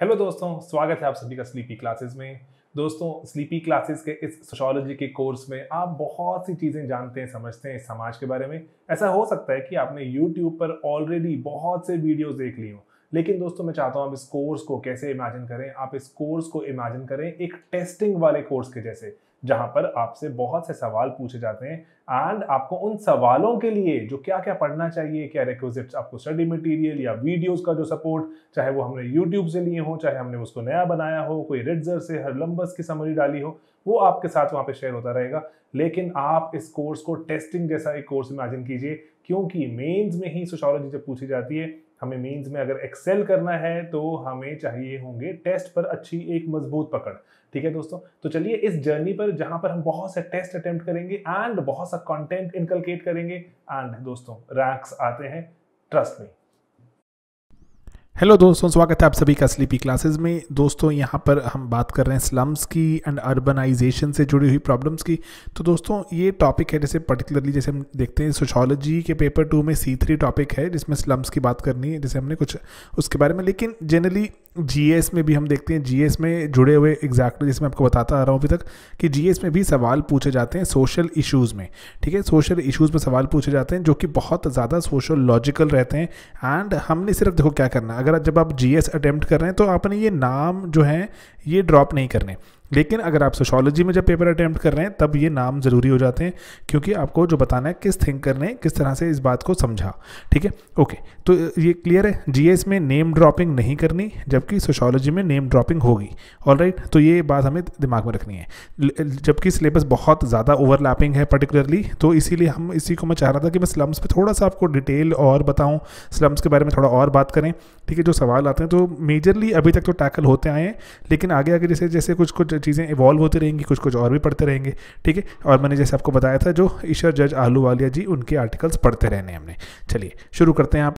hello दोस्तों स्वागत है आप सभी का स्लीपी क्लासेस में दोस्तों स्लीपी क्लासेस के इस सोशोलॉजी के कोर्स में आप बहुत सी चीज़ें जानते हैं समझते हैं इस समाज के बारे में ऐसा हो सकता है कि आपने यूट्यूब पर ऑलरेडी बहुत से वीडियोस देख ली हो लेकिन दोस्तों मैं चाहता हूँ आप इस कोर्स को कैसे इमेजिन करें आप इस कोर्स को इमेजिन करें एक टेस्टिंग वाले कोर्स के जैसे जहां पर आपसे बहुत से सवाल पूछे जाते हैं एंड आपको उन सवालों के लिए जो क्या क्या पढ़ना चाहिए क्या रिक्वेजिट आपको स्टडी मटेरियल या वीडियोस का जो सपोर्ट चाहे वो हमने यूट्यूब से लिए हो चाहे हमने उसको नया बनाया हो कोई रिडजर से हर लंबस की समरी डाली हो वो आपके साथ वहाँ पे शेयर होता रहेगा लेकिन आप इस कोर्स को टेस्टिंग जैसा एक कोर्स इमेजिन कीजिए क्योंकि मेंस में ही सोशोलॉजी जब पूछी जाती है हमें मीन्स में अगर एक्सेल करना है तो हमें चाहिए होंगे टेस्ट पर अच्छी एक मजबूत पकड़ ठीक है दोस्तों तो चलिए इस जर्नी पर जहां पर हम बहुत से टेस्ट अटेम्प्ट करेंगे एंड बहुत सा कंटेंट इनकलकेट करेंगे एंड दोस्तों रैंक्स आते हैं ट्रस्ट में हेलो दोस्तों स्वागत है आप सभी का स्लीपी क्लासेस में दोस्तों यहाँ पर हम बात कर रहे हैं स्लम्स की एंड अर्बनाइजेशन से जुड़ी हुई प्रॉब्लम्स की तो दोस्तों ये टॉपिक है जैसे पर्टिकुलरली जैसे हम देखते हैं सोशोलॉजी के पेपर टू में सी थ्री टॉपिक है जिसमें स्लम्स की बात करनी है जैसे हमने कुछ उसके बारे में लेकिन जनरली जी में भी हम देखते हैं जी में जुड़े हुए एग्जैक्टली जिसमें आपको बताता आ रहा हूँ अभी तक कि जी में भी सवाल पूछे जाते हैं सोशल इशूज़ में ठीक है सोशल इशूज़ में सवाल पूछे जाते हैं जो कि बहुत ज़्यादा सोशोलॉजिकल रहते हैं एंड हमने सिर्फ देखो क्या करना अगर जब आप जी एस अटैम्प्ट कर रहे हैं तो आपने ये नाम जो है ये ड्रॉप नहीं करने लेकिन अगर आप सोशोलॉजी में जब पेपर अटैम्प्ट कर रहे हैं तब ये नाम ज़रूरी हो जाते हैं क्योंकि आपको जो बताना है किस थिंकर ने किस तरह से इस बात को समझा ठीक है ओके तो ये क्लियर है जीएस में नेम ड्रॉपिंग नहीं करनी जबकि सोशोलॉजी में नेम ड्रॉपिंग होगी ऑल तो ये बात हमें दिमाग में रखनी है जबकि सिलेबस बहुत ज़्यादा ओवरलैपिंग है पर्टिकुलरली तो इसीलिए हम इसी को मैं चाह रहा था कि मैं स्लम्स पर थोड़ा सा आपको डिटेल और बताऊँ स्लम्स के बारे में थोड़ा और बात करें ठीक है जो सवाल आते हैं तो मेजरली अभी तक तो टैकल होते आए हैं लेकिन आगे आगे जैसे जैसे कुछ कुछ चीज़ें इवॉल्व होती रहेंगी कुछ कुछ और भी पढ़ते रहेंगे ठीक है और मैंने जैसे आपको बताया था जो ईशर जज आलू वालिया जी उनके आर्टिकल्स पढ़ते रहने हमने चलिए शुरू करते हैं आप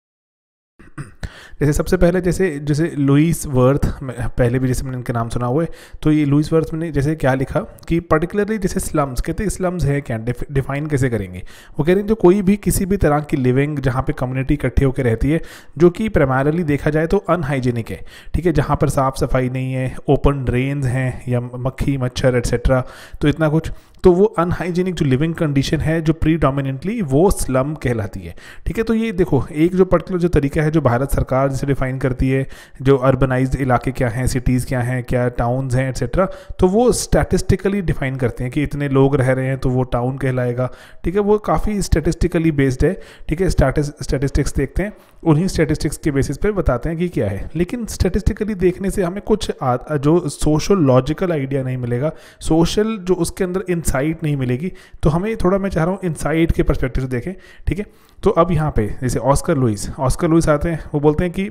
जैसे सबसे पहले जैसे जैसे लुइस वर्थ पहले भी जैसे मैंने इनके नाम सुना हुआ है तो ये लुइस वर्थ ने जैसे क्या लिखा कि पर्टिकुलरली जैसे स्लम्स कहते स्लम्स है क्या डिफाइन कैसे करेंगे वो कह रहे हैं जो कोई भी किसी भी तरह की लिविंग जहाँ पर कम्युनिटी इकट्ठे होकर रहती है जो कि प्राइमरली देखा जाए तो अनहाइजेनिक है ठीक है जहाँ पर साफ़ सफाई नहीं है ओपन ड्रेन हैं या मक्खी मच्छर एट्सेट्रा तो इतना कुछ तो वो अनहाइजीनिक जो लिविंग कंडीशन है जो प्री वो स्लम कहलाती है ठीक है तो ये देखो एक जो पर्टिकुलर जो तरीका है जो भारत सरकार जिसे डिफाइन करती है जो अर्बनाइज इलाके क्या हैं सिटीज़ क्या हैं क्या टाउन्स हैं एट्सेट्रा तो वो स्टैटिस्टिकली डिफाइन करते हैं कि इतने लोग रह रहे हैं तो वो टाउन कहलाएगा ठीक है वो काफ़ी स्टैटिस्टिकली बेस्ड है ठीक है स्टैटिस्टिक्स देखते हैं उन्हीं स्टैटिस्टिक्स के बेसिस पर बताते हैं कि क्या है लेकिन स्टैटिस्टिकली देखने से हमें कुछ जो सोशल लॉजिकल आइडिया नहीं मिलेगा सोशल जो उसके अंदर इन इंसाइट नहीं मिलेगी तो हमें थोड़ा मैं चाह रहा हूँ इंसाइट के परस्पेक्टिव से देखें ठीक है तो अब यहाँ पे जैसे ऑस्कर लुइस ऑस्कर लुइस आते हैं वो बोलते हैं कि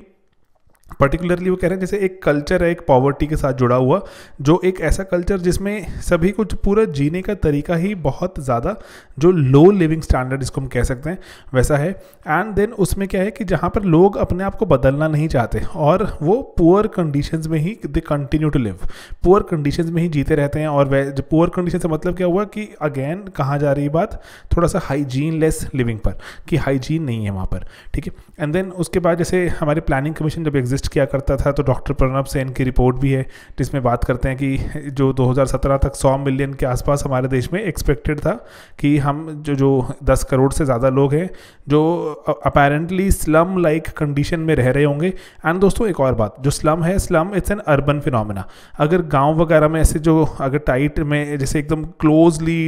पर्टिकुलरली वो कह रहे हैं जैसे एक कल्चर है एक पॉवर्टी के साथ जुड़ा हुआ जो एक ऐसा कल्चर जिसमें सभी कुछ पूरा जीने का तरीका ही बहुत ज़्यादा जो लो लिविंग स्टैंडर्ड इसको हम कह सकते हैं वैसा है एंड देन उसमें क्या है कि जहाँ पर लोग अपने आप को बदलना नहीं चाहते और वो पुअर कंडीशन में ही they continue to live poor condition में ही जीते रहते हैं और वह पुअर कंडीशन से मतलब क्या हुआ कि अगेन कहाँ जा रही है बात थोड़ा सा हाइजीन लेस लिविंग पर कि हाइजीन नहीं है वहाँ पर ठीक है एंड देन उसके बाद जैसे हमारे प्लानिंग कमीशन जब एग्जिस्ट एग्जिस्ट किया करता था तो डॉक्टर प्रणब सेन की रिपोर्ट भी है जिसमें बात करते हैं कि जो 2017 तक 100 मिलियन के आसपास हमारे देश में एक्सपेक्टेड था कि हम जो जो 10 करोड़ से ज़्यादा लोग हैं जो अपेरेंटली स्लम लाइक कंडीशन में रह रहे होंगे एंड दोस्तों एक और बात जो स्लम है slum it's an urban phenomena अगर गाँव वगैरह में ऐसे जो अगर टाइट में जैसे एकदम क्लोजली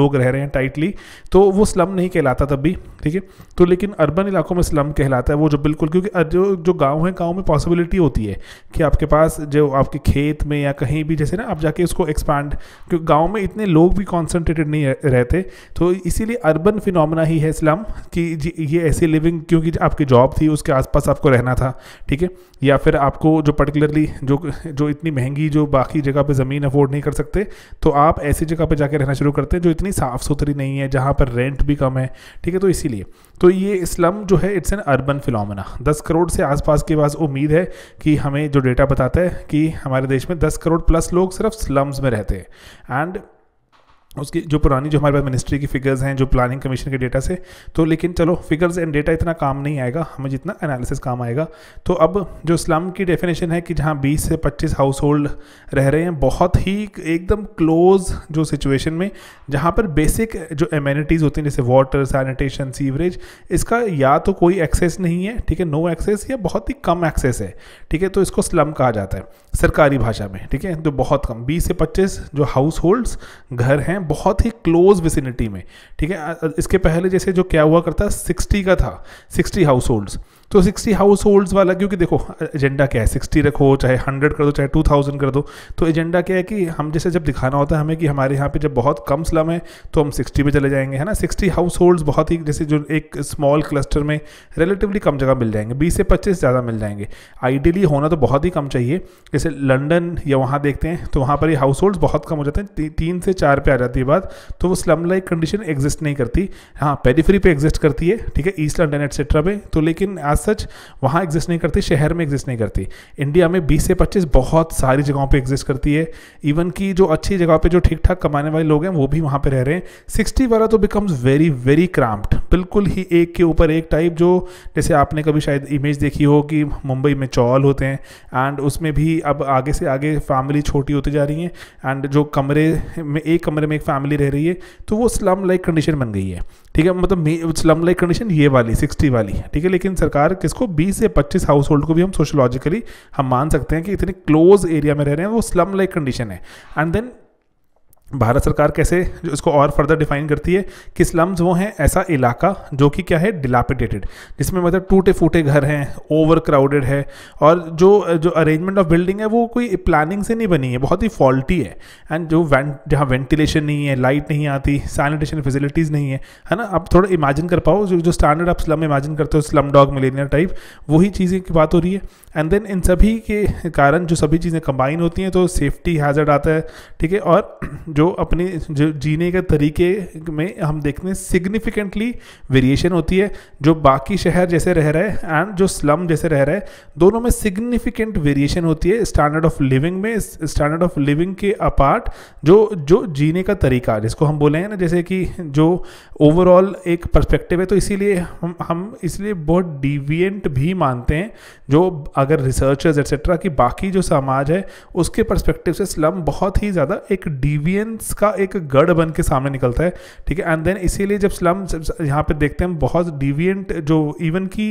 लोग रह रहे हैं टाइटली तो वो स्लम नहीं कहलाता तब भी ठीक है तो लेकिन अर्बन इलाकों में स्लम कहलाता है वो जो बिल्कुल क्योंकि जो जो गाँव है गाँव में पॉसिबिलिटी होती है कि आपके पास जो आपके खेत में या कहीं भी जैसे ना आप जाके उसको एक्सपांड क्योंकि गाँव में इतने लोग भी कॉन्सेंट्रेटेड नहीं रहते तो इसीलिए अर्बन फिनमिना ही है इस्लाम कि ये ऐसी लिविंग क्योंकि आपकी जॉब थी उसके आसपास आपको रहना था ठीक है या फिर आपको जो पर्टिकुलरली जो जो इतनी महंगी जो बाकी जगह पे ज़मीन अफोर्ड नहीं कर सकते तो आप ऐसी जगह पे जाके रहना शुरू करते हैं जो इतनी साफ़ सुथरी नहीं है जहाँ पर रेंट भी कम है ठीक है तो इसीलिए तो ये स्लम जो है इट्स एन अर्बन फिलोमिना दस करोड़ से आसपास के पास उम्मीद है कि हमें जो डेटा बताता है कि हमारे देश में 10 करोड़ प्लस लोग सिर्फ स्लम्स में रहते हैं एंड उसकी जो पुरानी जो हमारे पास मिनिस्ट्री की फिगर्स हैं जो प्लानिंग कमीशन के डेटा से तो लेकिन चलो फिगर्स एंड डेटा इतना काम नहीं आएगा हमें जितना एनालिसिस काम आएगा तो अब जो स्लम की डेफिनेशन है कि जहाँ 20 से 25 हाउस होल्ड रह रहे हैं बहुत ही एकदम क्लोज जो सिचुएशन में जहाँ पर बेसिक जो एमिनिटीज़ होती हैं जैसे वाटर सैनिटेशन सीवरेज इसका या तो कोई एक्सेस नहीं है ठीक है नो एक्सेस या बहुत ही कम एक्सेस है ठीक है तो इसको स्लम कहा जाता है सरकारी भाषा में ठीक है तो बहुत कम बीस से पच्चीस जो हाउस होल्ड्स घर हैं बहुत ही क्लोज विसिनिटी में ठीक है इसके पहले जैसे जो क्या हुआ करता सिक्सटी का था सिक्सटी हाउस होल्ड्स तो सिक्सटी हाउस होल्ड्स वाला क्योंकि देखो एजेंडा क्या है सिक्सटी रखो चाहे हंड्रेड कर दो चाहे टू थाउजेंड कर दो तो एजेंडा क्या है कि हम जैसे जब दिखाना होता है हमें कि हमारे यहाँ पे जब बहुत कम स्लम है तो हम सिक्सटी पे चले जाएंगे है ना सिक्सटी हाउस होल्ड्स बहुत ही जैसे जो एक स्मॉल क्लस्टर में रिलेटिवली कम जगह मिल जाएंगे बीस से पच्चीस ज़्यादा मिल जाएंगे आइडियली होना तो बहुत ही कम चाहिए जैसे लंडन या वहाँ देखते हैं तो वहाँ पर ही हाउस होल्ड्स बहुत कम हो जाते हैं तीन से चार पे आ जाती है बात तो वो स्लम लाइक कंडीशन एग्जिस्ट नहीं करती हाँ पेरीफ्री पर एग्जिस्ट करती है ठीक है ईस्ट लंडन एट्सेट्रा पे तो लेकिन आज सच वहाँ एग्जिस्ट नहीं करती शहर में एग्जिस्ट नहीं करती इंडिया में 20 से 25 बहुत सारी जगहों पे एग्जिस्ट करती है इवन कि जो अच्छी जगह पे जो ठीक ठाक कमाने वाले लोग हैं वो भी वहाँ पे रह रहे हैं सिक्सटी वाला तो बिकम्स वेरी वेरी क्राम्प्ड बिल्कुल ही एक के ऊपर एक टाइप जो जैसे आपने कभी शायद इमेज देखी हो कि मुंबई में चौल होते हैं एंड उसमें भी अब आगे से आगे फैमिली छोटी होती जा रही है एंड जो कमरे में एक कमरे में एक फैमिली रह रही है तो वो स्लम लाइक कंडीशन बन गई है ठीक है मतलब स्लम लाइक कंडीशन ये वाली सिक्सटी वाली ठीक है लेकिन सरकार हर किसको 20 से 25 हाउस होल्ड को भी हम सोशोलॉजिकली हम मान सकते हैं कि इतने क्लोज एरिया में रह रहे हैं वो स्लम लाइक कंडीशन है एंड देन भारत सरकार कैसे जो इसको और फर्दर डिफाइन करती है कि स्लम्स वो हैं ऐसा इलाका जो कि क्या है डिलापिटेटेड जिसमें मतलब टूटे फूटे घर हैं ओवर क्राउडेड है और जो जो अरेंजमेंट ऑफ बिल्डिंग है वो कोई प्लानिंग से नहीं बनी है बहुत ही फॉल्टी है एंड जो वैं जहाँ वेंटिलेशन नहीं है लाइट नहीं आती सैनिटेशन फैसिलिटीज़ नहीं है है ना आप थोड़ा इमेजिन कर पाओ जो जो स्टैंडर्ड आप स्लम इमेजिन करते हो स्लम डॉग मिलेनियर टाइप वही चीज़ें की बात हो रही है एंड देन इन सभी के कारण जो सभी चीज़ें कंबाइन होती हैं तो सेफ्टी हैजर्ड आता है ठीक है और जो अपने जो जीने के तरीके में हम देखते हैं सिग्निफिकेंटली वेरिएशन होती है जो बाकी शहर जैसे रह रहे हैं एंड जो स्लम जैसे रह रहे हैं दोनों में सिग्निफिकेंट वेरिएशन होती है स्टैंडर्ड ऑफ लिविंग में स्टैंडर्ड ऑफ लिविंग के अपार्ट जो जो जीने का तरीका जिसको हम बोले हैं ना जैसे कि जो ओवरऑल एक परस्पेक्टिव है तो इसीलिए हम हम इसलिए बहुत डिवियंट भी मानते हैं जो अगर रिसर्चर्स एक्सेट्रा की बाकी जो समाज है उसके परस्पेक्टिव से स्लम बहुत ही ज़्यादा एक डिवियंट इंटेलिजेंस का एक गढ़ बन के सामने निकलता है ठीक है एंड देन इसीलिए जब स्लम यहाँ पे देखते हैं बहुत डिवियंट जो इवन की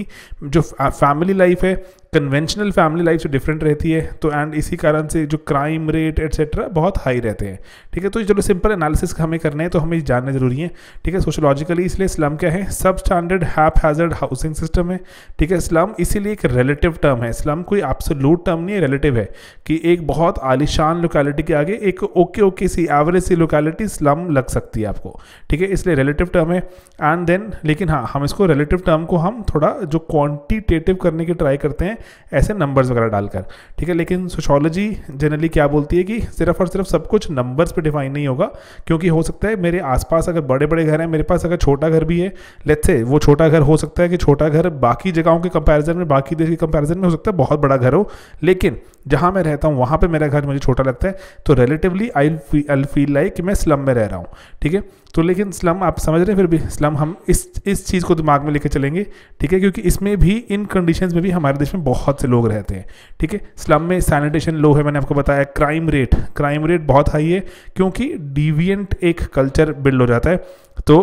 जो फैमिली लाइफ है कन्वेंशनल फैमिली लाइफ से डिफरेंट रहती है तो एंड इसी कारण से जो क्राइम रेट एट्सेट्रा बहुत हाई रहते हैं ठीक है तो चलो सिंपल एनालिसिस हमें करने हैं तो हमें जानना जरूरी है ठीक है सोशोलॉजिकली इसलिए स्लम क्या है substandard haphazard housing system है ठीक है स्लम इसीलिए एक रिलेटिव टर्म है स्लम कोई एब्सोलूट टर्म नहीं है रिलेटिव है कि एक बहुत आलिशान लोकेलिटी के आगे एक ओके ओके सी एवरेज सी लोकेलिटी स्लम लग सकती है आपको ठीक है इसलिए रिलेटिव टर्म है एंड देन लेकिन हाँ हम इसको रिलेटिव टर्म को हम थोड़ा जो क्वान्टिटेटिव करने की ट्राई करते हैं ऐसे नंबर्स वगैरह डालकर ठीक है लेकिन सोशोलॉजी जनरली क्या बोलती है कि सिर्फ और सिर्फ सब कुछ नंबर्स पे डिफाइन नहीं होगा क्योंकि हो सकता है मेरे आसपास अगर बड़े बड़े घर हैं मेरे पास अगर छोटा घर भी है लेट से वो छोटा घर हो सकता है कि छोटा घर बाकी जगहों के कंपेरिजन में बाकी देश के कंपेरिजन में हो सकता है बहुत बड़ा घर हो लेकिन जहाँ मैं रहता हूँ वहाँ पर मेरा घर मुझे छोटा लगता है तो relatively I I feel like मैं स्लम में रह रहा हूँ ठीक है तो लेकिन स्लम आप समझ रहे हैं फिर भी स्लम हम इस इस चीज़ को दिमाग में लेकर चलेंगे ठीक है क्योंकि इसमें भी इन कंडीशंस में भी हमारे देश में बहुत से लोग रहते हैं ठीक है स्लम में सैनिटेशन लो है मैंने आपको बताया क्राइम रेट क्राइम रेट बहुत हाई है क्योंकि डिवियंट एक कल्चर बिल्ड हो जाता है तो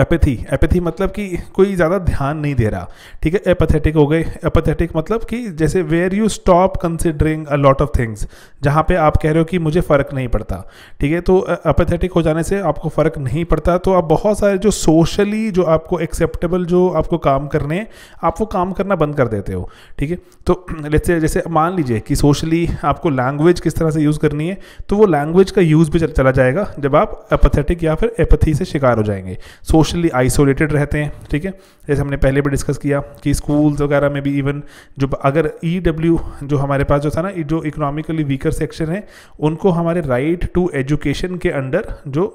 एपैथी एपैथी मतलब कि कोई ज़्यादा ध्यान नहीं दे रहा ठीक है एपथेटिक हो गए एपथेटिक मतलब कि जैसे where you stop considering a lot of things जहाँ पे आप कह रहे हो कि मुझे फ़र्क नहीं पड़ता ठीक है तो एपथेटिक हो जाने से आपको फ़र्क नहीं पड़ता तो आप बहुत सारे जो सोशली जो आपको एक्सेप्टेबल जो आपको काम करने आप वो काम करना बंद कर देते हो ठीक है तो जैसे जैसे मान लीजिए कि सोशली आपको लैंग्वेज किस तरह से यूज़ करनी है तो वो लैंग्वेज का यूज़ भी चला जाएगा जब आप एपथेटिक या फिर एपथी से शिकार हो जाएंगे सोशली आइसोलेटेड रहते हैं ठीक है जैसे हमने पहले भी डिस्कस किया कि स्कूल्स वगैरह में भी इवन जो अगर ई e जो हमारे पास जो था ना जो इकोनॉमिकली वीकर सेक्शन है उनको हमारे राइट टू एजुकेशन के अंडर जो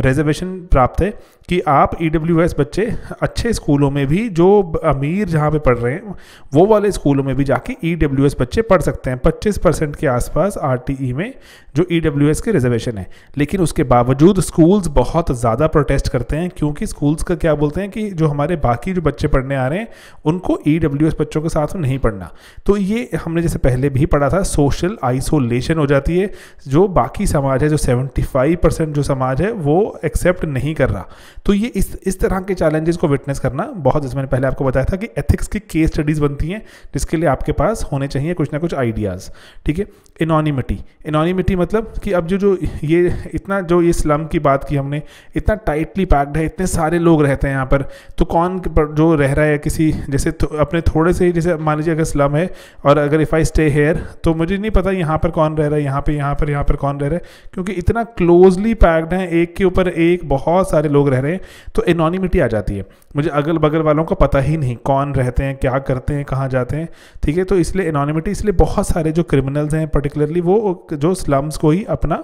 रिजर्वेशन प्राप्त है कि आप ई e बच्चे अच्छे स्कूलों में भी जो अमीर जहाँ पे पढ़ रहे हैं वो वाले स्कूलों में भी जाके ई e बच्चे पढ़ सकते हैं 25 परसेंट के आसपास आर e में जो ई के रिजर्वेशन है लेकिन उसके बावजूद स्कूल्स बहुत ज़्यादा प्रोटेस्ट करते हैं क्योंकि स्कूल्स का क्या बोलते हैं कि जो हमारे बाकी जो बच्चे पढ़ने आ रहे हैं उनको ई बच्चों के साथ नहीं पढ़ना तो ये हमने जैसे पहले भी पढ़ा था सोशल आइसोलेशन हो जाती है जो बाकी समाज है जो सेवेंटी परसेंट जो समाज है वो एक्सेप्ट नहीं कर रहा तो ये इस इस तरह के चैलेंजेस को विटनेस करना बहुत जैसे मैंने पहले आपको बताया था कि एथिक्स की केस स्टडीज़ बनती हैं जिसके लिए आपके पास होने चाहिए कुछ ना कुछ आइडियाज़ ठीक है इनोनीमिटी इनोनीमिटी मतलब कि अब जो जो ये इतना जो ये स्लम की बात की हमने इतना टाइटली पैक्ड है इतने सारे लोग रहते हैं यहाँ पर तो कौन जो रह रहा है किसी जैसे तो अपने थोड़े से ही जैसे मान लीजिए अगर स्लम है और अगर इफ़ आई स्टे हेयर तो मुझे नहीं पता यहाँ पर कौन रह रहा है यहाँ पर यहाँ पर यहाँ पर कौन रह रहा है क्योंकि इतना क्लोजली पैक्ड है एक के ऊपर एक बहुत सारे लोग रह रहे हैं तो इनोनीमिटी आ जाती है मुझे अगल बगल वालों को पता ही नहीं कौन रहते हैं क्या करते हैं कहाँ जाते हैं ठीक है तो इसलिए इनोनीमिटी इसलिए बहुत सारे जो क्रिमिनल्स हैं पर्टिकुलरली वो जो स्लम्स को ही अपना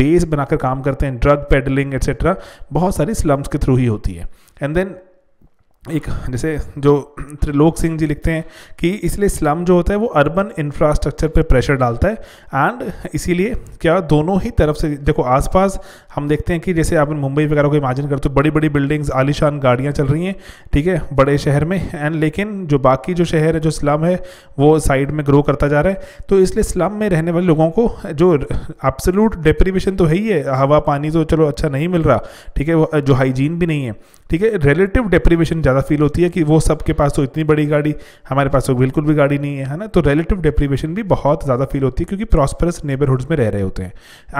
बेस बनाकर काम करते हैं ड्रग पेडलिंग एट्सेट्रा बहुत सारी स्लम्स के थ्रू ही होती है एंड देन एक जैसे जो त्रिलोक सिंह जी लिखते हैं कि इसलिए स्लम जो होता है वो अर्बन इंफ्रास्ट्रक्चर पे प्रेशर डालता है एंड इसीलिए क्या दोनों ही तरफ से देखो आसपास हम देखते हैं कि जैसे आप मुंबई वगैरह को इमेजिन करते हो बड़ी बड़ी बिल्डिंग्स आलिशान गाड़ियाँ चल रही हैं ठीक है बड़े शहर में एंड लेकिन जो बाकी जो शहर है जो स्लम है वो साइड में ग्रो करता जा रहा है तो इसलिए स्लम में रहने वाले लोगों को जो एब्सोलूट डिप्रीवेशन तो है ही है हवा पानी तो चलो अच्छा नहीं मिल रहा ठीक है जो हाइजीन भी नहीं है ठीक है रिलेटिव डिप्रीवेशन ज़्यादा फील होती है कि वो सब के पास तो इतनी बड़ी गाड़ी हमारे पास तो बिल्कुल भी गाड़ी नहीं है है ना तो रिलेटिव डिप्रीवेशन भी बहुत ज़्यादा फील होती है क्योंकि प्रॉस्परस नेबरहुड्स में रह रहे होते हैं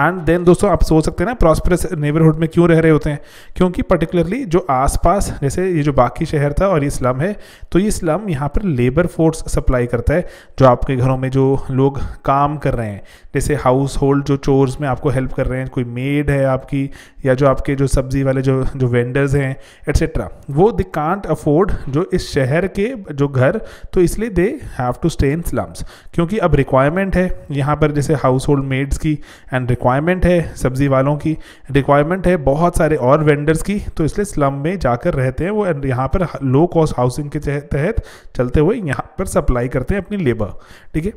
एंड देन दोस्तों आप सोच सकते हैं ना प्रॉस्परस नेबरहुड में क्यों रह रहे होते हैं क्योंकि पर्टिकुलरली जो आसपास जैसे ये जो बाकी शहर था और ये स्लम है तो ये स्लम यहाँ पर लेबर फोर्स सप्लाई करता है जो आपके घरों में जो लोग काम कर रहे हैं जैसे हाउस होल्ड जो चोर्स में आपको हेल्प कर रहे हैं कोई मेड है आपकी या जो आपके जो सब्जी वाले जो जो वेंडर्स हैं एट्सेट्रा वो दे कांट अफोर्ड जो इस शहर के जो घर तो इसलिए they have to stay in slums क्योंकि अब रिक्वायरमेंट है यहाँ पर जैसे हाउस होल्ड मेड्स की एंड रिक्वायरमेंट है सब्जी वालों की रिक्वायरमेंट है बहुत सारे और वेंडर्स की तो इसलिए स्लम में जाकर रहते हैं वो यहाँ पर लो कॉस्ट हाउसिंग के तहत चलते हुए यहाँ पर सप्लाई करते हैं अपनी लेबर ठीक है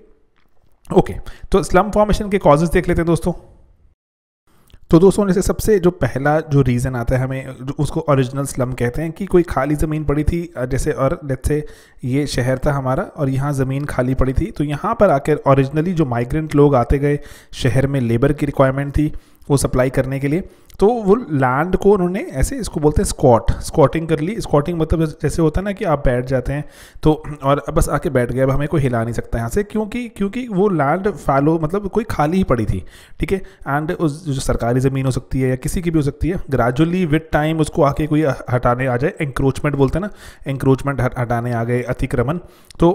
ओके तो स्लम फॉर्मेशन के कॉजेज़ देख लेते हैं दोस्तों तो दोस्तों से सबसे जो पहला जो रीज़न आता है हमें उसको ओरिजिनल स्लम कहते हैं कि कोई खाली ज़मीन पड़ी थी जैसे और जैसे ये शहर था हमारा और यहाँ ज़मीन खाली पड़ी थी तो यहाँ पर आकर ओरिजिनली जो माइग्रेंट लोग आते गए शहर में लेबर की रिक्वायरमेंट थी वो सप्लाई करने के लिए तो वो लैंड को उन्होंने ऐसे इसको बोलते हैं स्कॉट स्कॉटिंग कर ली स्कॉटिंग मतलब जैसे होता है ना कि आप बैठ जाते हैं तो और बस आके बैठ गए अब हमें कोई हिला नहीं सकता यहाँ से क्योंकि क्योंकि वो लैंड फैलो मतलब कोई खाली ही पड़ी थी ठीक है एंड उस जो सरकारी ज़मीन हो सकती है या किसी की भी हो सकती है ग्रेजुअली विथ टाइम उसको आके कोई हटाने आ जाए इंक्रोचमेंट बोलते हैं ना इंक्रोचमेंट हटाने आ गए अतिक्रमण तो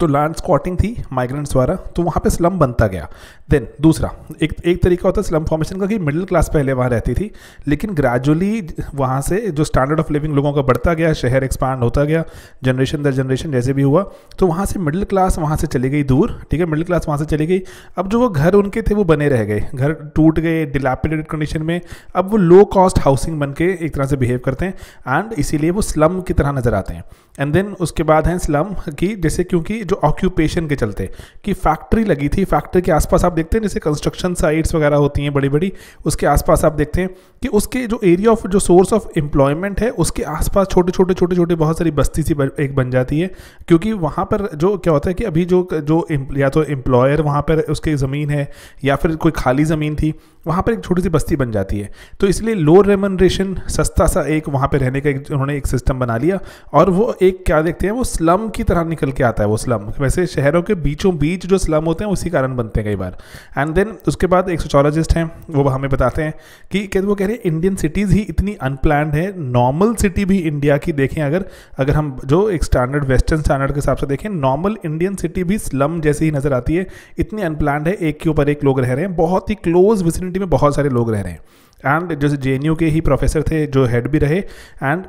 तो लैंड स्कॉटिंग थी माइग्रेंट्स द्वारा तो वहाँ पे स्लम बनता गया देन दूसरा एक एक तरीका होता है स्लम फॉर्मेशन का कि मिडिल क्लास पहले वहाँ रहती थी लेकिन ग्रेजुअली वहाँ से जो स्टैंडर्ड ऑफ लिविंग लोगों का बढ़ता गया शहर एक्सपांड होता गया जनरेशन दर जनरेशन जैसे भी हुआ तो वहाँ से मिडिल क्लास वहाँ से चली गई दूर ठीक है मिडिल क्लास वहाँ से चली गई अब जो वो घर उनके थे वो बने रह गए घर टूट गए डिलापिडेटेड कंडीशन में अब वो लो कॉस्ट हाउसिंग बन के एक तरह से बिहेव करते हैं एंड इसीलिए वो स्लम की तरह नज़र आते हैं एंड देन उसके बाद हैं स्लम की जैसे क्योंकि जो ऑक्यूपेशन के चलते कि फैक्ट्री लगी थी फैक्ट्री के आसपास आप देखते हैं जैसे कंस्ट्रक्शन साइट्स वगैरह होती हैं बड़ी बड़ी उसके आसपास आप देखते हैं कि उसके जो एरिया ऑफ जो सोर्स ऑफ एम्प्लॉयमेंट है उसके आसपास छोटे छोटे छोटे छोटे बहुत सारी बस्ती सी एक बन जाती है क्योंकि वहाँ पर जो क्या होता है कि अभी जो जो या तो एम्प्लॉयर वहाँ पर उसकी ज़मीन है या फिर कोई खाली ज़मीन थी वहाँ पर एक छोटी सी बस्ती बन जाती है तो इसलिए लो रेमनरेशन सस्ता सा एक वहाँ पर रहने का एक उन्होंने एक सिस्टम बना लिया और वो एक क्या देखते हैं वो स्लम की तरह निकल के आता है वो स्लम वैसे शहरों के बीचों बीच जो स्लम होते हैं उसी कारण बनते हैं कई बार एंड देन उसके बाद एक सोशोलॉजिस्ट हैं वो हमें बताते हैं कि कहते वो कह रहे हैं इंडियन सिटीज़ ही इतनी अनप्लान्ड है नॉर्मल सिटी भी इंडिया की देखें अगर अगर हम जो एक स्टैंडर्ड वेस्टर्न स्टैंडर्ड के हिसाब से देखें नॉर्मल इंडियन सिटी भी स्लम जैसी ही नज़र आती है इतनी अनप्लान्ड है एक के ऊपर एक लोग रह रहे हैं बहुत ही क्लोज विसिनिटी में बहुत सारे लोग रह रहे हैं एंड जैसे जे के ही प्रोफेसर थे जो हेड भी रहे and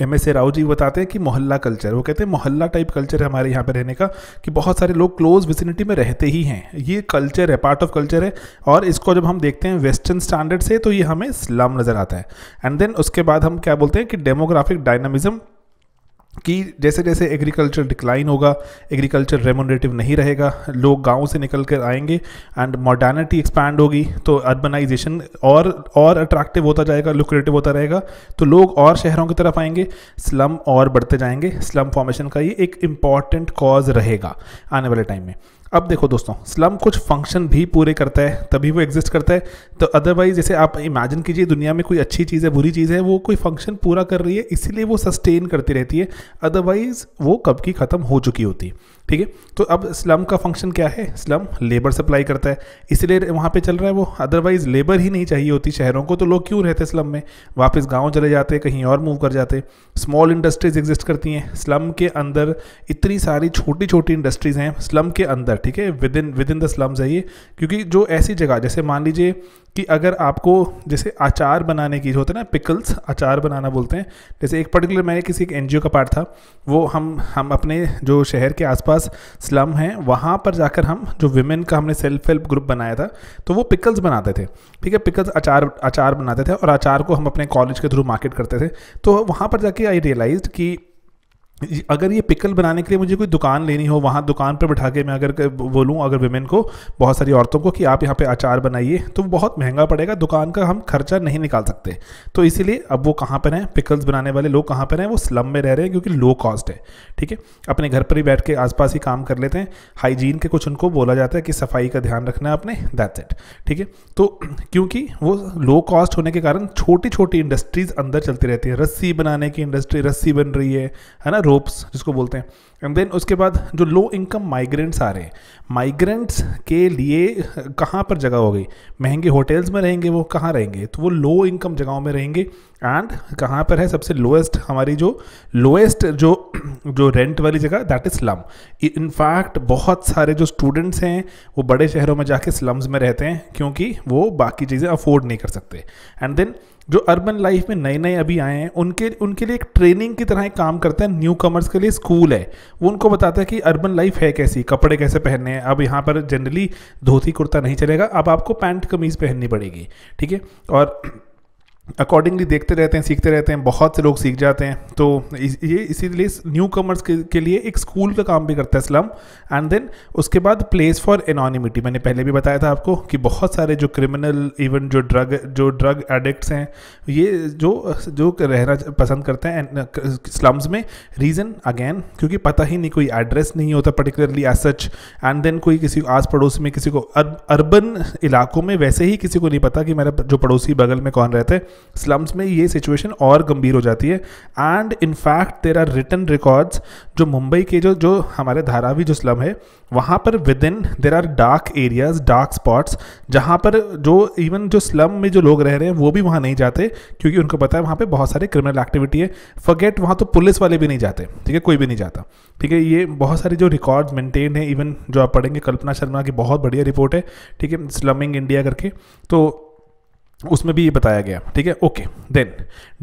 M S A Rao ji बताते हैं कि मोहल्ला कल्चर वो कहते हैं मोहल्ला टाइप कल्चर है हमारे यहाँ पे रहने का कि बहुत सारे लोग क्लोज विसिनिटी में रहते ही हैं ये कल्चर है पार्ट ऑफ कल्चर है और इसको जब हम देखते हैं वेस्टर्न स्टैंडर्ड से तो ये हमें स्लम नज़र आता है एंड देन उसके बाद हम क्या बोलते हैं कि डेमोग्राफिक डायनामिज्म कि जैसे जैसे एग्रीकल्चर डिक्लाइन होगा एग्रीकल्चर रेमोनेटिव नहीं रहेगा लोग गांव से निकल कर आएंगे एंड मॉडर्निटी एक्सपैंड होगी तो अर्बनाइजेशन और और अट्रैक्टिव होता जाएगा लुक्रेटिव होता रहेगा तो लोग और शहरों की तरफ आएंगे स्लम और बढ़ते जाएंगे स्लम फॉर्मेशन का ये एक इम्पॉर्टेंट कॉज रहेगा आने वाले टाइम में अब देखो दोस्तों स्लम कुछ फंक्शन भी पूरे करता है तभी वो एग्जिस्ट करता है तो अदरवाइज जैसे आप इमेजिन कीजिए दुनिया में कोई अच्छी चीज़ है बुरी चीज़ है वो कोई फंक्शन पूरा कर रही है इसीलिए वो सस्टेन करती रहती है अदरवाइज़ वो कब की ख़त्म हो चुकी होती है ठीक है तो अब स्लम का फंक्शन क्या है स्लम लेबर सप्लाई करता है इसलिए वहाँ पे चल रहा है वो अदरवाइज़ लेबर ही नहीं चाहिए होती शहरों को तो लोग क्यों रहते स्लम में वापस गाँव चले जाते कहीं और मूव कर जाते स्मॉल इंडस्ट्रीज़ एग्जिस्ट करती हैं स्लम के अंदर इतनी सारी छोटी छोटी इंडस्ट्रीज़ हैं स्लम के अंदर ठीक है within within the slums है ये क्योंकि जो ऐसी जगह जैसे मान लीजिए कि अगर आपको जैसे अचार बनाने की होता है ना पिकल्स अचार बनाना बोलते हैं जैसे एक पर्टिकुलर मैंने किसी एक एनजीओ का पार्ट था वो हम हम अपने जो शहर के आसपास पास स्लम है वहाँ पर जाकर हम जो विमेन का हमने सेल्फ हेल्प ग्रुप बनाया था तो वो पिकल्स बनाते थे ठीक है पिकल्स अचार अचार बनाते थे और अचार को हम अपने कॉलेज के थ्रू मार्केट करते थे तो वहाँ पर जाके आई रियलाइज कि अगर ये पिकल बनाने के लिए मुझे कोई दुकान लेनी हो वहाँ दुकान पर बैठा के मैं अगर बोलूँ अगर वेमेन को बहुत सारी औरतों को कि आप यहाँ पे अचार बनाइए तो बहुत महंगा पड़ेगा दुकान का हम खर्चा नहीं निकाल सकते तो इसीलिए अब वो कहाँ पर हैं पिकल्स बनाने वाले लोग कहाँ पर हैं वो स्लम में रह रहे हैं क्योंकि लो कॉस्ट है ठीक है अपने घर पर ही बैठ के आस ही काम कर लेते हैं हाइजीन के कुछ उनको बोला जाता है कि सफाई का ध्यान रखना है अपने दैट सेट ठीक है तो क्योंकि वो लो कॉस्ट होने के कारण छोटी छोटी इंडस्ट्रीज़ अंदर चलती रहती है रस्सी बनाने की इंडस्ट्री रस्सी बन रही है है ना रोप्स जिसको बोलते हैं एंड देन उसके बाद जो लो इनकम माइग्रेंट्स आ रहे हैं माइग्रेंट्स के लिए कहाँ पर जगह हो गई महंगे होटल्स में रहेंगे वो कहाँ रहेंगे तो वो लो इनकम जगहों में रहेंगे एंड कहाँ पर है सबसे लोएस्ट हमारी जो लोएस्ट जो जो रेंट वाली जगह दैट इज़ स्लम इनफैक्ट बहुत सारे जो स्टूडेंट्स हैं वो बड़े शहरों में जाके स्लम्स में रहते हैं क्योंकि वो बाकी चीज़ें अफोर्ड नहीं कर सकते एंड देन जो अर्बन लाइफ में नए नए अभी आए हैं उनके उनके लिए एक ट्रेनिंग की तरह काम करता है न्यू कमर्स के लिए स्कूल है वो उनको बताता है कि अर्बन लाइफ है कैसी कपड़े कैसे पहनने हैं अब यहाँ पर जनरली धोती कुर्ता नहीं चलेगा अब आपको पैंट कमीज़ पहननी पड़ेगी ठीक है और अकॉर्डिंगली देखते रहते हैं सीखते रहते हैं बहुत से लोग सीख जाते हैं तो इस, ये इसीलिए न्यू कमर्स के, के लिए एक स्कूल का काम भी करता है स्लम एंड देन उसके बाद प्लेस फॉर एनॉनिमिटी मैंने पहले भी बताया था आपको कि बहुत सारे जो क्रिमिनल इवन जो ड्रग जो ड्रग एडिक्ट्स हैं ये जो जो रहना पसंद करते हैं स्लम्स uh, में रीज़न अगेन क्योंकि पता ही नहीं कोई एड्रेस नहीं होता particularly as such and then कोई किसी आस पड़ोस में किसी को अर्बन इलाकों में वैसे ही किसी को नहीं पता कि मेरा जो पड़ोसी बगल में कौन रहता है स्लम्स में ये सिचुएशन और गंभीर हो जाती है and in fact there are return records जो मुंबई के जो जो हमारे धारावी जो स्लम है वहाँ पर within there are dark areas dark spots जहाँ पर जो इवन जो स्लम में जो लोग रह रहे हैं वो भी वहाँ नहीं जाते क्योंकि उनको पता है वहाँ पर बहुत सारे क्रिमिनल एक्टिविटी है फगेट वहाँ तो पुलिस वाले भी नहीं जाते ठीक है कोई भी नहीं जाता ठीक है ये बहुत सारे जो रिकॉर्ड मेंटेन है इवन जो आप पढ़ेंगे कल्पना शर्मा की बहुत बढ़िया रिपोर्ट है ठीक है स्लमिंग इंडिया करके तो उसमें भी ये बताया गया ठीक है ओके देन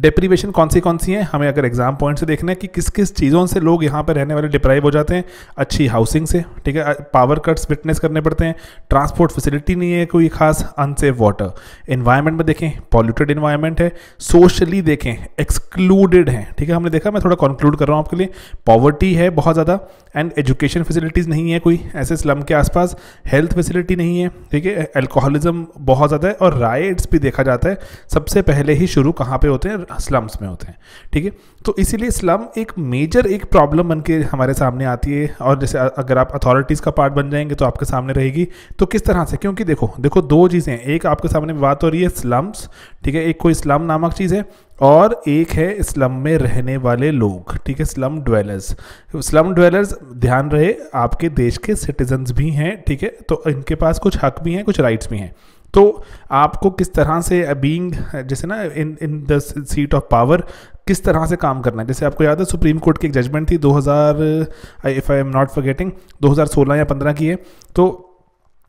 डिप्रीवेशन कौन सी कौन सी है हमें अगर एग्जाम पॉइंट से देखना है कि किस किस चीज़ों से लोग यहाँ पर रहने वाले डिप्राइव हो जाते हैं अच्छी हाउसिंग से ठीक है पावर कट्स विटनेस करने पड़ते हैं ट्रांसपोर्ट फैसिलिटी नहीं है कोई खास अनसेफ वाटर इन्वायरमेंट में देखें पॉल्यूटेड इन्वायरमेंट है सोशली देखें एक्सक्लूडेड हैं ठीक है हमने देखा मैं थोड़ा कंक्लूड कर रहा हूँ आपके लिए पॉवर्टी है बहुत ज़्यादा एंड एजुकेशन फैसिलिटीज़ नहीं है कोई ऐसे स्लम के आसपास हेल्थ फैसिलिटी नहीं है ठीक है एल्कोहलिज्म बहुत ज़्यादा है और राइट्स भी देखा जाता है सबसे पहले ही शुरू कहाँ पे होते हैं स्लम्स में होते हैं ठीक है तो इसीलिए स्लम एक मेजर एक प्रॉब्लम बन के हमारे सामने आती है और जैसे अगर आप अथॉरिटीज़ का पार्ट बन जाएंगे तो आपके सामने रहेगी तो किस तरह से क्योंकि देखो देखो दो चीज़ें एक आपके सामने बात हो रही है स्लम्स ठीक है एक कोई स्लम नामक चीज़ है और एक है स्लम में रहने वाले लोग ठीक है स्लम ड्वेलर्स स्लम ड्वेलर्स ध्यान रहे आपके देश के सिटीजन्स भी हैं ठीक है तो इनके पास कुछ हक भी हैं कुछ राइट्स भी हैं तो आपको किस तरह से बींग जैसे ना in in the seat of power किस तरह से काम करना है जैसे आपको याद है सुप्रीम कोर्ट की एक जजमेंट थी 2000 if I am not forgetting 2016 या 15 की है तो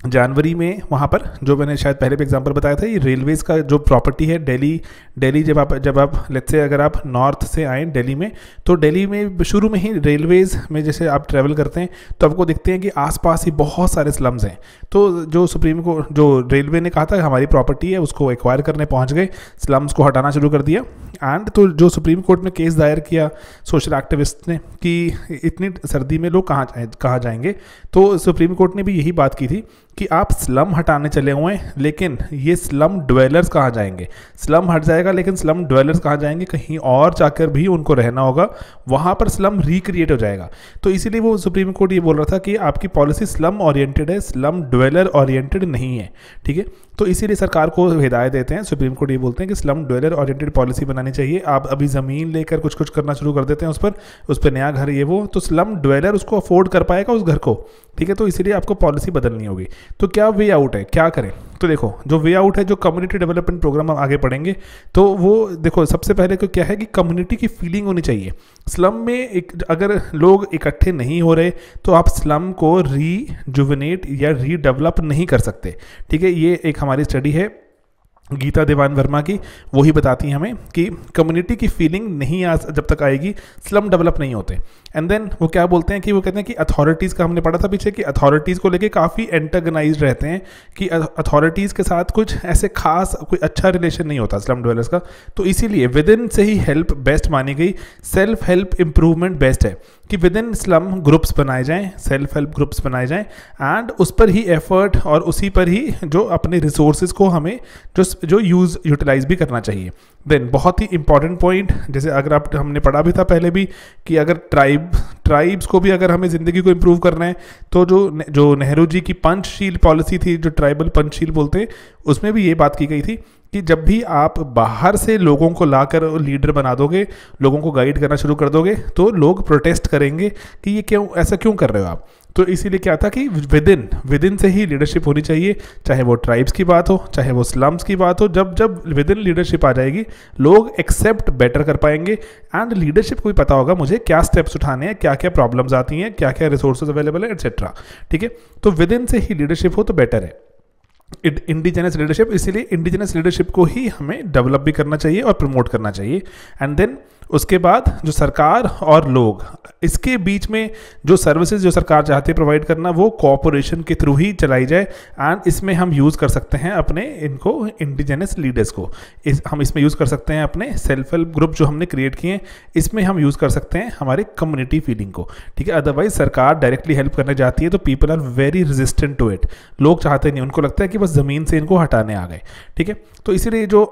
जनवरी में वहाँ पर जो मैंने शायद पहले भी एग्जांपल बताया था ये रेलवेज़ का जो प्रॉपर्टी है दिल्ली दिल्ली जब आप जब आप लेट्स से अगर आप नॉर्थ से आएँ दिल्ली में तो दिल्ली में शुरू में ही रेलवेज़ में जैसे आप ट्रैवल करते हैं तो आपको देखते हैं कि आसपास ही बहुत सारे स्लम्स हैं तो जो सुप्रीम को जो रेलवे ने कहा था हमारी प्रॉपर्टी है उसको एक्वायर करने पहुँच गए स्लम्स को हटाना शुरू कर दिया एंड तो जो सुप्रीम कोर्ट में केस दायर किया सोशल एक्टिविस्ट ने कि इतनी सर्दी में लोग कहाँ कहाँ जाएंगे तो सुप्रीम कोर्ट ने भी यही बात की थी कि आप स्लम हटाने चले हुए लेकिन ये स्लम ड्वेलर्स कहाँ जाएंगे स्लम हट जाएगा लेकिन स्लम ड्वेलर्स कहाँ जाएंगे कहीं और जाकर भी उनको रहना होगा वहाँ पर स्लम रिक्रिएट हो जाएगा तो इसीलिए वो सुप्रीम कोर्ट ये बोल रहा था कि आपकी पॉलिसी स्लम ओरिएंटेड है स्लम ड्वेलर ओरिएंटेड नहीं है ठीक है तो इसीलिए सरकार को हिदायत देते हैं सुप्रीम कोर्ट ये बोलते हैं कि स्लम ड्वेलर ओरिएंटेड पॉलिसी बनानी चाहिए आप अभी ज़मीन लेकर कुछ कुछ करना शुरू कर देते हैं उस पर उस पर नया घर ये वो तो स्लम ड्वेलर उसको अफोर्ड कर पाएगा उस घर को ठीक है तो इसीलिए आपको पॉलिसी बदलनी होगी तो क्या वे आउट है क्या करें तो देखो जो वे आउट है जो कम्युनिटी डेवलपमेंट प्रोग्राम हम आगे पढ़ेंगे तो वो देखो सबसे पहले तो क्या है कि कम्युनिटी की फीलिंग होनी चाहिए स्लम में एक अगर लोग इकट्ठे नहीं हो रहे तो आप स्लम को रीजुविनेट या रीडेवलप नहीं कर सकते ठीक है ये एक हमारी स्टडी है गीता देवान वर्मा की वही बताती हैं हमें कि कम्युनिटी की फीलिंग नहीं आ जब तक आएगी स्लम डेवलप नहीं होते एंड देन वो क्या बोलते हैं कि वो कहते हैं कि अथॉरिटीज़ का हमने पढ़ा था पीछे कि अथॉरिटीज़ को लेके काफ़ी एंटरगनाइज रहते हैं कि अथॉरिटीज़ के साथ कुछ ऐसे खास कोई अच्छा रिलेशन नहीं होता स्लम डवेलर्स का तो इसीलिए विद इन से ही हेल्प बेस्ट मानी गई सेल्फ हेल्प इम्प्रूवमेंट बेस्ट है कि विद इन स्लम ग्रुप्स बनाए जाएँ सेल्फ हेल्प ग्रुप्स बनाए जाएँ एंड उस पर ही एफर्ट और उसी पर ही जो अपने रिसोर्सेज को हमें जो जो यूज़ यूटिलाइज भी करना चाहिए देन बहुत ही इंपॉर्टेंट पॉइंट जैसे अगर आप हमने पढ़ा भी था पहले भी कि अगर ट्राइब ट्राइब ट्राइब्स को भी अगर हमें ज़िंदगी को इम्प्रूव करना है तो जो जो नेहरू जी की पंचशील पॉलिसी थी जो ट्राइबल पंचशील बोलते हैं उसमें भी ये बात की गई थी कि जब भी आप बाहर से लोगों को लाकर लीडर बना दोगे लोगों को गाइड करना शुरू कर दोगे तो लोग प्रोटेस्ट करेंगे कि ये क्यों ऐसा क्यों कर रहे हो आप तो इसीलिए क्या था कि विद इन विद इन से ही लीडरशिप होनी चाहिए चाहे वो ट्राइब्स की बात हो चाहे वो स्लम्स की बात हो जब जब विद इन लीडरशिप आ जाएगी लोग एक्सेप्ट बेटर कर पाएंगे एंड लीडरशिप को भी पता होगा मुझे क्या स्टेप्स उठाने हैं क्या क्या प्रॉब्लम्स आती हैं क्या क्या रिसोर्सेज अवेलेबल है एट्सेट्रा ठीक है तो विद इन से ही लीडरशिप हो तो बेटर है इंडिजिनस लीडरशिप इसीलिए इंडिजिनस लीडरशिप को ही हमें डेवलप भी करना चाहिए और प्रमोट करना चाहिए एंड देन उसके बाद जो सरकार और लोग इसके बीच में जो सर्विसेज जो सरकार चाहती है प्रोवाइड करना वो कॉपोरेशन के थ्रू ही चलाई जाए एंड इसमें हम यूज़ कर सकते हैं अपने इनको इंडिजेनस लीडर्स को इस हम इसमें यूज़ कर सकते हैं अपने सेल्फ हेल्प ग्रुप जो हमने क्रिएट किए हैं इसमें हम यूज़ कर सकते हैं हमारे कम्युनिटी फीलिंग को ठीक है अदरवाइज सरकार डायरेक्टली हेल्प करने जाती है तो people are very resistant to it लोग चाहते नहीं उनको लगता है कि बस ज़मीन से इनको हटाने आ गए ठीक है तो इसीलिए जो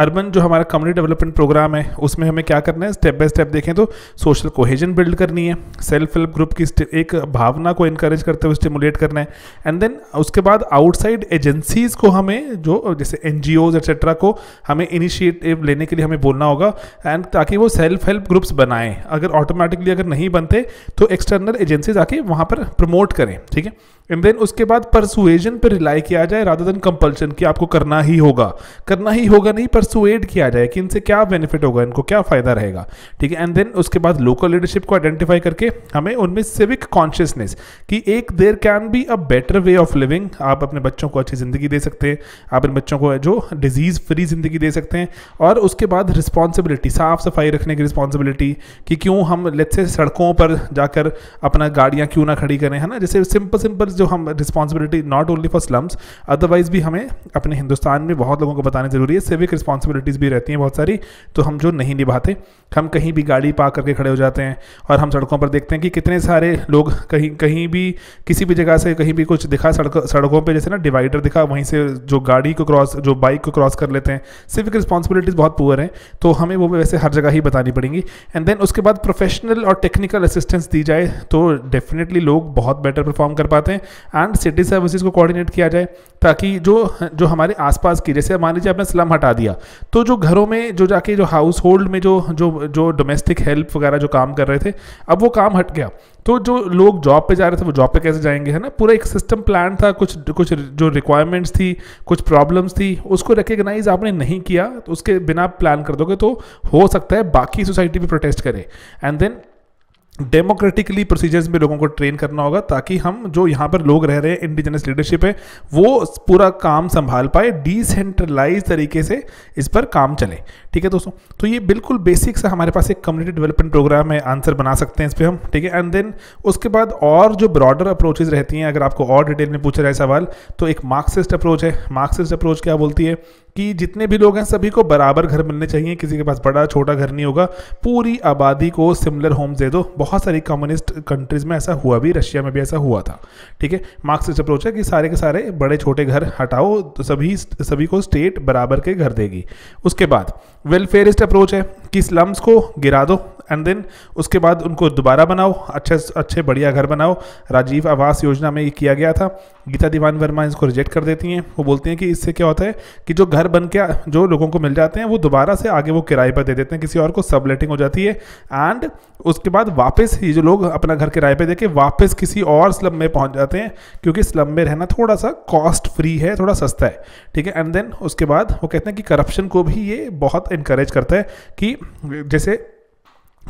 अर्बन जो हमारा कम्युनिटी डेवलपमेंट प्रोग्राम है उसमें हमें क्या करना करना है स्टेप बाय स्टेप देखें तो सोशल कोहेजन बिल्ड करनी है सेल्फ हेल्प ग्रुप की एक भावना को इनकरेज करते हुए स्टिमुलेट करना है एंड देन उसके बाद आउटसाइड एजेंसीज को हमें जो जैसे एन जी ओज को हमें इनिशिएटिव लेने के लिए हमें बोलना होगा एंड ताकि वो सेल्फ हेल्प ग्रुप्स बनाएं अगर ऑटोमेटिकली अगर नहीं बनते तो एक्सटर्नल एजेंसीज आके वहाँ पर प्रमोट करें ठीक है एंड देन उसके बाद परसुएजन पर रिलाई किया जाए राधा देन कंपल्शन कि आपको करना ही होगा करना ही होगा नहीं परसुएड किया जाए कि इनसे क्या बेनिफिट होगा इनको क्या फ़ायदा रहेगा ठीक है एंड देन उसके बाद लोकल लीडरशिप को आइडेंटिफाई करके हमें उनमें सिविक कॉन्शियसनेस कि एक there can be a better way of living आप अपने बच्चों को अच्छी ज़िंदगी दे सकते हैं आप इन बच्चों को जो डिज़ीज़ फ्री ज़िंदगी दे सकते हैं और उसके बाद रिस्पॉन्सिबिलिटी साफ़ सफाई रखने की रिस्पॉन्सिबिलिटी कि क्यों हम लेट से सड़कों पर जाकर अपना गाड़ियाँ क्यों ना खड़ी करें है ना जैसे सिंपल सिंपल जो हम responsibility not only for slums otherwise भी हमें अपने हिंदुस्तान में बहुत लोगों को बताना ज़रूरी है सिविक रिस्पॉन्सिबिलिटीज़ भी रहती हैं बहुत सारी तो हम जो नहीं निभाते हम कहीं भी गाड़ी पा करके खड़े हो जाते हैं और हम सड़कों पर देखते हैं कि कितने सारे लोग कहीं कहीं भी किसी भी जगह से कहीं भी कुछ दिखा सड़क सड़कों पर जैसे ना डिवाइडर दिखा वहीं से जो गाड़ी को क्रॉस जो बाइक को क्रॉस कर लेते हैं सिविक रिस्पॉन्सिबिलिटीज़ बहुत पुअर हैं तो हमें वो वैसे हर जगह ही बतानी पड़ेंगी एंड देन उसके बाद प्रोफेशनल और टेक्निकल असिस्टेंस दी जाए तो डेफिनेटली लोग बहुत बेटर परफॉर्म कर पाते हैं एंड सिटी सर्विसेज को कोऑर्डिनेट किया जाए ताकि जो जो हमारे आसपास की जैसे मान लीजिए आपने स्लम हटा दिया तो जो घरों में जो जाके जो हाउस होल्ड में जो जो जो डोमेस्टिक हेल्प वगैरह जो काम कर रहे थे अब वो काम हट गया तो जो लोग जॉब पे जा रहे थे वो जॉब पे कैसे जाएंगे है ना पूरा एक सिस्टम प्लान था कुछ कुछ जो रिक्वायरमेंट्स थी कुछ प्रॉब्लम्स थी उसको रिकग्नाइज आपने नहीं किया तो उसके बिना प्लान कर दोगे तो हो सकता है बाकी सोसाइटी भी प्रोटेस्ट करे एंड देन डेमोक्रेटिकली प्रोसीजर्स में लोगों को ट्रेन करना होगा ताकि हम जो यहाँ पर लोग रह रहे हैं इंडिजिनस लीडरशिप है वो पूरा काम संभाल पाए डिसेंट्रलाइज तरीके से इस पर काम चले ठीक है दोस्तों तो ये बिल्कुल बेसिक सा हमारे पास एक कम्युनिटी डेवलपमेंट प्रोग्राम है आंसर बना सकते हैं इस पर हम ठीक है एंड देन उसके बाद और जो ब्रॉडर अप्रोचेज रहती हैं अगर आपको और डिटेल में पूछा जाए सवाल तो एक मार्क्सिस्ट अप्रोच है मार्क्सिस्ट अप्रोच क्या बोलती है कि जितने भी लोग हैं सभी को बराबर घर मिलने चाहिए किसी के पास बड़ा छोटा घर नहीं होगा पूरी आबादी को सिमिलर होम्स दे दो बहुत सारी कम्युनिस्ट कंट्रीज़ में ऐसा हुआ भी रशिया में भी ऐसा हुआ था ठीक है मार्क्सिस्ट अप्रोच है कि सारे के सारे बड़े छोटे घर हटाओ तो सभी सभी को स्टेट बराबर के घर देगी उसके बाद वेलफेयरिस्ट अप्रोच है कि स्लम्स को गिरा दो एंड देन उसके बाद उनको दोबारा बनाओ अच्छे अच्छे बढ़िया घर बनाओ राजीव आवास योजना में ये किया गया था गीता दीवान वर्मा इसको रिजेक्ट कर देती हैं वो बोलती हैं कि इससे क्या होता है कि जो घर बन के जो लोगों को मिल जाते हैं वो दोबारा से आगे वो किराए पर दे देते हैं किसी और को सबलेटिंग हो जाती है एंड उसके बाद वापस ये जो लोग अपना घर किराए पर के वापस किसी और स्लम में पहुँच जाते हैं क्योंकि स्लम में रहना थोड़ा सा कॉस्ट फ्री है थोड़ा सस्ता है ठीक है एंड देन उसके बाद वो कहते हैं कि करप्शन को भी ये बहुत इनक्रेज करता है कि जैसे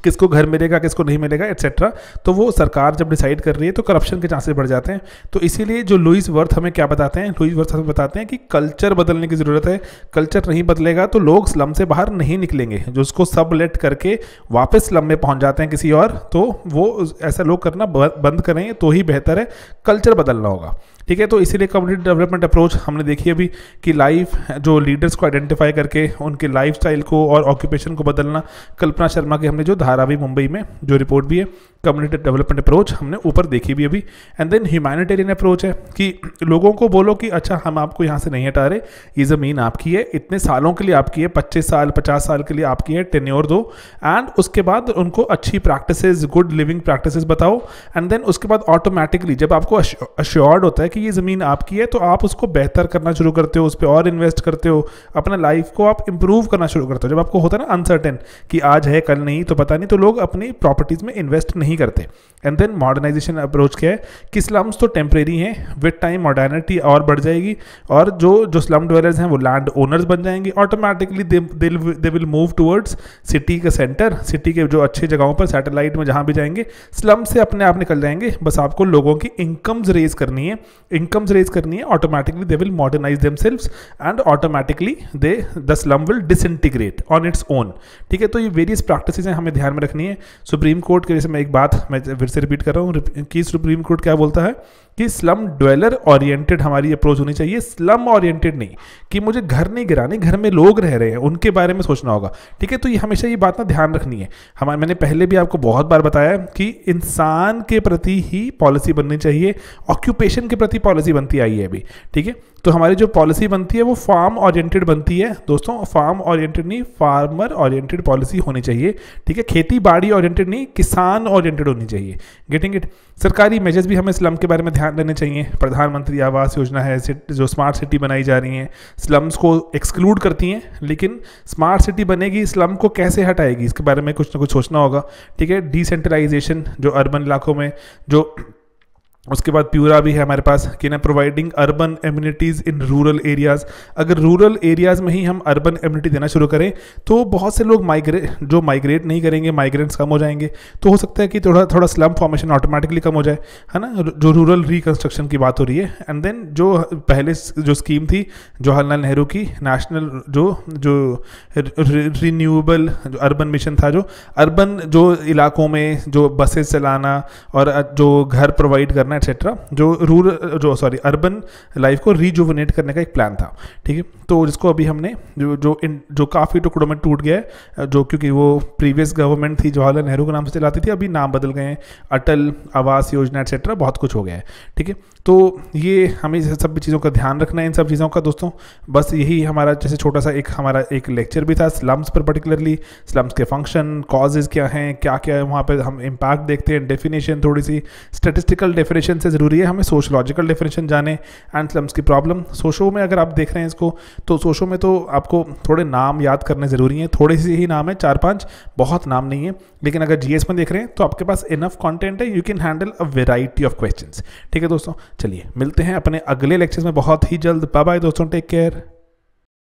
किसको घर मिलेगा किसको नहीं मिलेगा एट्सेट्रा तो वो सरकार जब डिसाइड कर रही है तो करप्शन के चांसेस बढ़ जाते हैं तो इसीलिए जो लुइस वर्थ हमें क्या बताते हैं लुइस वर्थ हमें बताते हैं कि कल्चर बदलने की ज़रूरत है कल्चर नहीं बदलेगा तो लोग स्लम से बाहर नहीं निकलेंगे जो उसको सब लेट करके वापस स्लम में पहुँच जाते हैं किसी और तो वो ऐसा लोग करना बंद करें तो ही बेहतर है कल्चर बदलना होगा ठीक है तो इसीलिए कम्युनिटी डेवलपमेंट अप्रोच हमने देखी अभी कि लाइफ जो लीडर्स को आइडेंटिफाई करके उनके लाइफ को और ऑक्यूपेशन को बदलना कल्पना शर्मा की हमने जो धारावी मुंबई में जो रिपोर्ट भी है कम्युनिटी डेवलपमेंट अप्रोच हमने ऊपर देखी भी अभी एंड देन ह्यूमैनिटेरियन अप्रोच है कि लोगों को बोलो कि अच्छा हम आपको यहाँ से नहीं हटा रहे ये ज़मीन आपकी है इतने सालों के लिए आपकी है पच्चीस साल पचास साल के लिए आपकी है टेन्योर दो एंड उसके बाद उनको अच्छी प्रैक्टिस गुड लिविंग प्रैक्टिस बताओ एंड देन उसके बाद ऑटोमेटिकली जब आपको अश्योर्ड होता है कि ये ज़मीन आपकी है तो आप उसको बेहतर करना शुरू करते हो उस पर और इन्वेस्ट करते हो अपना लाइफ को आप इम्प्रूव करना शुरू करते हो जब आपको होता है ना अनसर्टेन कि आज है कल नहीं तो पता नहीं तो लोग अपनी प्रॉपर्टीज़ में इन्वेस्ट नहीं करते एंड देन मॉडर्नाइजेशन अप्रोच क्या है कि स्लम्स तो टेम्प्रेरी हैं विद टाइम मॉडर्निटी और बढ़ जाएगी और जो जो स्लम डवेलर्स हैं वो लैंड ओनर्स बन जाएंगे automatically they will move towards city के सेंटर सिटी के जो अच्छी जगहों पर सैटेलाइट में जहाँ भी जाएंगे स्लम से अपने आप निकल जाएंगे बस आपको लोगों की इनकम्स रेज करनी है इनकम्स रेज करनी है automatically they will modernise them and automatically they the slum will disintegrate on its own ठीक है तो ये वेरियस प्रैक्टिस हैं हमें ध्यान में रखनी है सुप्रीम कोर्ट के जैसे मैं एक बात मैं फिर से रिपीट कर रहा हूँ कि सुप्रीम कोर्ट क्या बोलता है कि स्लम ड्वेलर ओरिएंटेड हमारी अप्रोच होनी चाहिए स्लम ओरिएंटेड नहीं कि मुझे घर नहीं गिराने घर में लोग रह रहे हैं उनके बारे में सोचना होगा ठीक है तो ये हमेशा ये बात ना ध्यान रखनी है हमारे मैंने पहले भी आपको बहुत बार बताया कि इंसान के प्रति ही पॉलिसी बननी चाहिए ऑक्यूपेशन के प्रति पॉलिसी बनती आई है अभी ठीक है तो हमारी जो पॉलिसी बनती है वो फार्म ओरिएंटेड बनती है दोस्तों फार्म ओरिएंटेड नहीं फार्मर ओरिएंटेड पॉलिसी होनी चाहिए ठीक है खेती बाड़ी ओरिएंटेड नहीं किसान ओरिएंटेड होनी चाहिए गेटिंग इट सरकारी मेजर्स भी हमें स्लम के बारे में ध्यान देने चाहिए प्रधानमंत्री आवास योजना है जो स्मार्ट सिटी बनाई जा रही हैं स्लम्स को एक्सक्लूड करती हैं लेकिन स्मार्ट सिटी बनेगी स्लम को कैसे हटाएगी इसके बारे में कुछ ना कुछ सोचना होगा ठीक है डिसेंट्रलाइजेशन जो अर्बन इलाकों में जो उसके बाद प्यूरा भी है हमारे पास कि ना providing urban amenities in rural areas अगर रूरल एरियाज़ में ही हम अर्बन एम्यूनिटी देना शुरू करें तो बहुत से लोग माइग्रेट जो माइग्रेट नहीं करेंगे माइग्रेंट्स कम हो जाएंगे तो हो सकता है कि थोड़ा थोड़ा स्लम फॉर्मेशन ऑटोमेटिकली कम हो जाए है ना जो रूरल रिकन्स्ट्रक्शन की बात हो रही है एंड देन जो पहले जो स्कीम थी जवाहरलाल नेहरू की नेशनल जो जो रिन्यूएबल अर्बन मिशन था जो अर्बन जो इलाकों में जो बसेस चलाना और जो घर प्रोवाइड करना करना एक्सेट्रा जो रूरल जो सॉरी अर्बन लाइफ को रिजुवनेट करने का एक प्लान था ठीक है तो जिसको अभी हमने जो जो इन जो काफ़ी टुकड़ों में टूट गया है जो क्योंकि वो प्रीवियस गवर्नमेंट थी जवाहरलाल नेहरू के नाम से चलाती थी अभी नाम बदल गए अटल आवास योजना एक्सेट्रा बहुत कुछ हो गया है ठीक है तो ये हमें सब चीज़ों का ध्यान रखना है इन सब चीज़ों का दोस्तों बस यही हमारा जैसे छोटा सा एक हमारा एक लेक्चर भी था स्लम्स पर पर्टिकुलरली स्लम्स के फंक्शन कॉजेज़ क्या हैं क्या क्या है वहाँ पर हम इम्पैक्ट देखते हैं डेफिनेशन थोड़ी सी स्टेटिस्टिकल डेफिनेशन डेफिनेशन से ज़रूरी है हमें सोशोलॉजिकल डेफिनेशन जाने एंड स्लम्स की प्रॉब्लम सोशो में अगर आप देख रहे हैं इसको तो सोशो में तो आपको थोड़े नाम याद करने ज़रूरी हैं थोड़े से ही नाम है चार पाँच बहुत नाम नहीं है लेकिन अगर जी में देख रहे हैं तो आपके पास इनफ कॉन्टेंट है you can handle a variety of question ठीक है दोस्तों चलिए मिलते हैं अपने अगले लेक्चर्स में बहुत ही जल्द बाय बाय दोस्तों टेक केयर